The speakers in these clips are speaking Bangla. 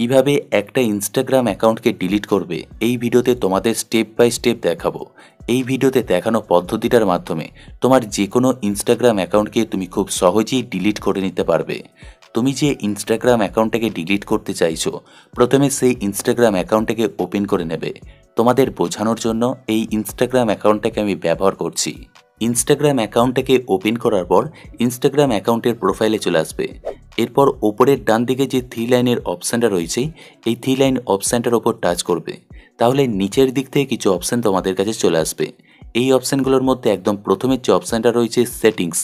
কিভাবে একটা ইনস্টাগ্রাম অ্যাকাউন্টকে ডিলিট করবে এই ভিডিওতে তোমাদের স্টেপ বাই স্টেপ দেখাবো এই ভিডিওতে দেখানো পদ্ধতিটার মাধ্যমে তোমার যে কোনো ইনস্টাগ্রাম অ্যাকাউন্টকে তুমি খুব সহজেই ডিলিট করে নিতে পারবে তুমি যে ইনস্টাগ্রাম অ্যাকাউন্টটাকে ডিলিট করতে চাইছো প্রথমে সেই ইনস্টাগ্রাম অ্যাকাউন্টটাকে ওপেন করে নেবে তোমাদের বোঝানোর জন্য এই ইনস্টাগ্রাম অ্যাকাউন্টটাকে আমি ব্যবহার করছি ইনস্টাগ্রাম অ্যাকাউন্টটাকে ওপেন করার পর ইনস্টাগ্রাম অ্যাকাউন্টের প্রোফাইলে চলে আসবে এরপর ওপরের ডান দিকে যে থ্রি লাইনের অপশানটা রয়েছে এই থ্রি লাইন অপশানটার ওপর টাচ করবে তাহলে নিচের দিক থেকে কিছু অপশান তোমাদের কাছে চলে আসবে এই অপশানগুলোর মধ্যে একদম প্রথমের যে অপশানটা রয়েছে সেটিংস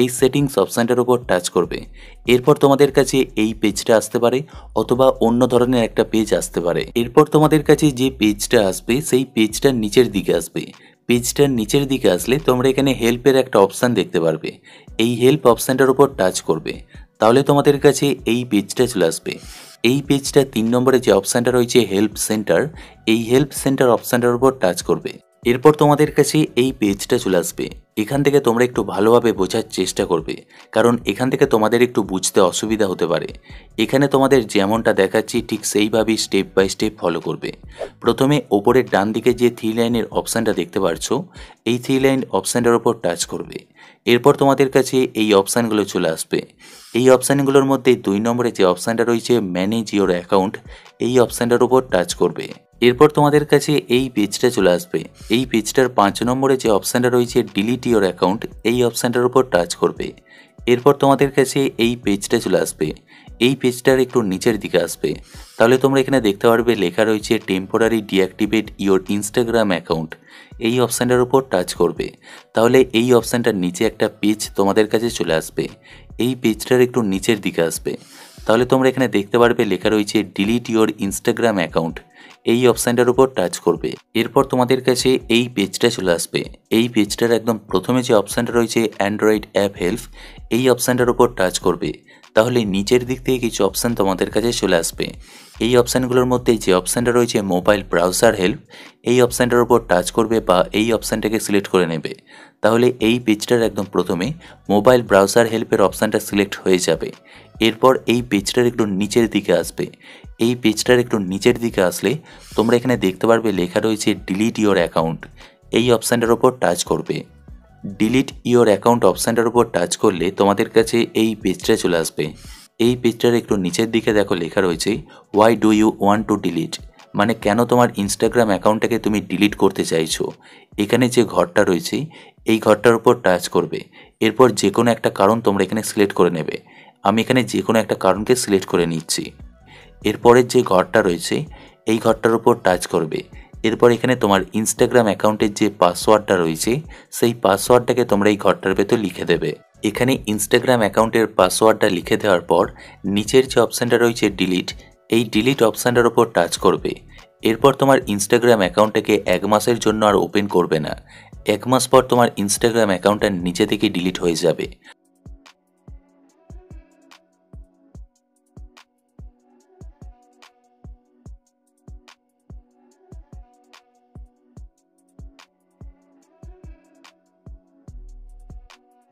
এই সেটিংস অপশানটার ওপর টাচ করবে এরপর তোমাদের কাছে এই পেজটা আসতে পারে অথবা অন্য ধরনের একটা পেজ আসতে পারে এরপর তোমাদের কাছে যে পেজটা আসবে সেই পেজটা নিচের দিকে আসবে পেজটার নিচের দিকে আসলে তোমরা এখানে হেল্পের একটা অপশান দেখতে পারবে এই হেল্প অপশানটার ওপর টাচ করবে তাহলে তোমাদের কাছে এই পেজটা চলে আসবে এই পেজটা তিন নম্বরে যে অপশানটা রয়েছে হেল্প সেন্টার এই হেল্প সেন্টার অপশানটার উপর টাচ করবে এরপর তোমাদের কাছে এই পেজটা চলে আসবে এখান থেকে তোমরা একটু ভালোভাবে বোঝার চেষ্টা করবে কারণ এখান থেকে তোমাদের একটু বুঝতে অসুবিধা হতে পারে এখানে তোমাদের যেমনটা দেখাচ্ছি ঠিক সেইভাবেই স্টেপ বাই স্টেপ ফলো করবে প্রথমে ওপরের ডান দিকে যে থ্রি লাইনের অপশানটা দেখতে পারছো এই থ্রি লাইন অপশানটার ওপর টাচ করবে এরপর তোমাদের কাছে এই অপশানগুলো চলে আসবে এই অপশানগুলোর মধ্যে দুই নম্বরে যে অপশানটা রয়েছে ম্যানেজ ইওর অ্যাকাউন্ট এই অপশানটার ওপর টাচ করবে এরপর তোমাদের কাছে এই পেজটা চলে আসবে এই পেজটার পাঁচ নম্বরে যে অপশানটা রয়েছে ডিলিট ক্রিয়েট ইওর অ্যাকাউন্ট এই অপশানটার উপর টাচ করবে এরপর তোমাদের কাছে এই পেজটা চলে আসবে এই পেজটার একটু নিচের দিকে আসবে তাহলে তোমরা এখানে দেখতে পারবে লেখা রয়েছে temporary deactivate your Instagram account এই অপশানটার উপর টাচ করবে তাহলে এই অপশানটার নিচে একটা পেজ তোমাদের কাছে চলে আসবে এই পেজটার একটু নিচের দিকে আসবে তাহলে তোমরা এখানে দেখতে পারবে লেখা রয়েছে ডিলিট ইউর ইনস্টাগ্রাম অ্যাকাউন্ট এই অপশানটার উপর টাচ করবে এরপর তোমাদের কাছে এই পেজটা চলে আসবে এই পেজটার একদম প্রথমে যে অপশানটা রয়েছে অ্যান্ড্রয়েড অ্যাপ হেল্প এই অপশানটার উপর টাচ করবে তাহলে নিচের দিক থেকে কিছু অপশান তোমাদের কাছে চলে আসবে এই অপশানগুলোর মধ্যে যে অপশানটা রয়েছে মোবাইল ব্রাউজার হেল্প এই অপশানটার উপর টাচ করবে বা এই অপশানটাকে সিলেক্ট করে নেবে তাহলে এই পেজটার একদম প্রথমে মোবাইল ব্রাউজার হেল্পের অপশানটা সিলেক্ট হয়ে যাবে এরপর এই পেজটার একটু নিচের দিকে আসবে এই পেজটার একটু নিচের দিকে আসলে তোমরা এখানে দেখতে পারবে লেখা রয়েছে ডিলিট ইয়োর অ্যাকাউন্ট এই অপশানটার ওপর টাচ করবে ডিলিট ইয়োর অ্যাকাউন্ট অপশানটার ওপর টাচ করলে তোমাদের কাছে এই পেজটা চলে আসবে এই পেজটার একটু নিচের দিকে দেখো লেখা রয়েছে why do you want to delete মানে কেন তোমার ইনস্টাগ্রাম অ্যাকাউন্টটাকে তুমি ডিলিট করতে চাইছো এখানে যে ঘরটা রয়েছে এই ঘরটার উপর টাচ করবে এরপর যে কোনো একটা কারণ তোমরা এখানে সিলেক্ট করে নেবে আমি এখানে যে কোনো একটা কারণকে সিলেক্ট করে নিচ্ছি এরপরের যে ঘরটা রয়েছে এই ঘরটার উপর টাচ করবে এরপর এখানে তোমার ইনস্টাগ্রাম অ্যাকাউন্টের যে পাসওয়ার্ডটা রয়েছে সেই পাসওয়ার্ডটাকে তোমরা এই ঘরটার ভেতর লিখে দেবে এখানে ইনস্টাগ্রাম অ্যাকাউন্টের পাসওয়ার্ডটা লিখে দেওয়ার পর নিচের যে অপশানটা রয়েছে ডিলিট এই ডিলিট অপশানটার ওপর টাচ করবে এরপর তোমার ইনস্টাগ্রাম অ্যাকাউন্টটাকে এক মাসের জন্য আর ওপেন করবে না এক মাস পর তোমার ইনস্টাগ্রাম অ্যাকাউন্টটা নিচে থেকে ডিলিট হয়ে যাবে